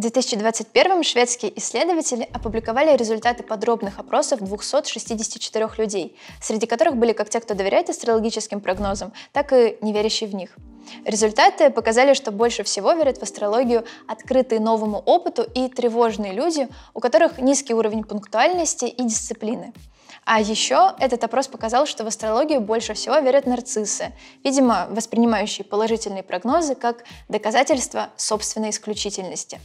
В 2021 шведские исследователи опубликовали результаты подробных опросов 264 людей, среди которых были как те, кто доверяет астрологическим прогнозам, так и не верящие в них. Результаты показали, что больше всего верят в астрологию открытые новому опыту и тревожные люди, у которых низкий уровень пунктуальности и дисциплины. А еще этот опрос показал, что в астрологию больше всего верят нарциссы, видимо, воспринимающие положительные прогнозы как доказательство собственной исключительности.